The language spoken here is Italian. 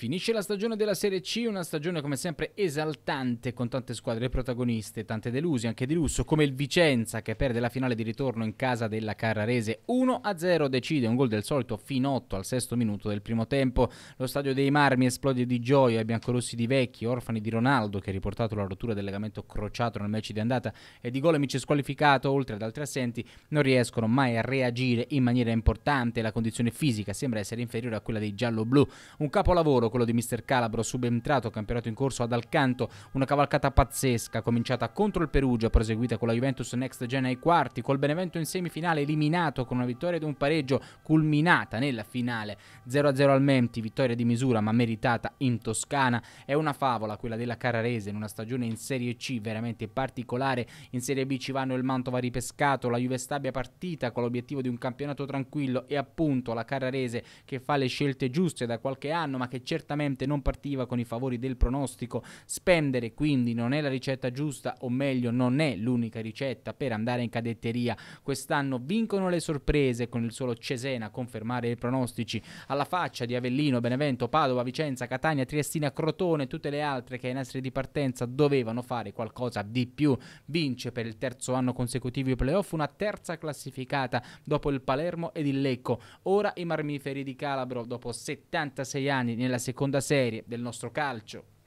Finisce la stagione della Serie C, una stagione come sempre esaltante con tante squadre protagoniste, tante delusi, anche di lusso, come il Vicenza che perde la finale di ritorno in casa della Carrarese 1-0, decide un gol del solito finotto al sesto minuto del primo tempo. Lo stadio dei Marmi esplode di gioia, i biancorossi di Vecchi, orfani di Ronaldo che ha riportato la rottura del legamento crociato nel match di andata e di Golemic squalificato, oltre ad altri assenti, non riescono mai a reagire in maniera importante, la condizione fisica sembra essere inferiore a quella dei giallo-blu. Un capolavoro quello di Mr. Calabro, subentrato campionato in corso ad Alcanto, una cavalcata pazzesca, cominciata contro il Perugia, proseguita con la Juventus Next Gen ai quarti, col Benevento in semifinale eliminato con una vittoria ed un pareggio, culminata nella finale 0-0 al Menti, vittoria di misura ma meritata in Toscana, è una favola quella della Carrarese in una stagione in Serie C veramente particolare, in Serie B ci vanno il Mantova ripescato, la Juve Stabia partita con l'obiettivo di un campionato tranquillo e appunto la Carrarese che fa le scelte giuste da qualche anno ma che cerca certamente non partiva con i favori del pronostico. Spendere quindi non è la ricetta giusta, o meglio, non è l'unica ricetta per andare in cadetteria. Quest'anno vincono le sorprese con il solo Cesena a confermare i pronostici alla faccia di Avellino, Benevento, Padova, Vicenza, Catania, Triestina, Crotone e tutte le altre che ai nastri di partenza dovevano fare qualcosa di più. Vince per il terzo anno consecutivo i playoff una terza classificata dopo il Palermo ed il Lecco. Ora i marmiferi di Calabro dopo 76 anni nella seconda seconda serie del nostro calcio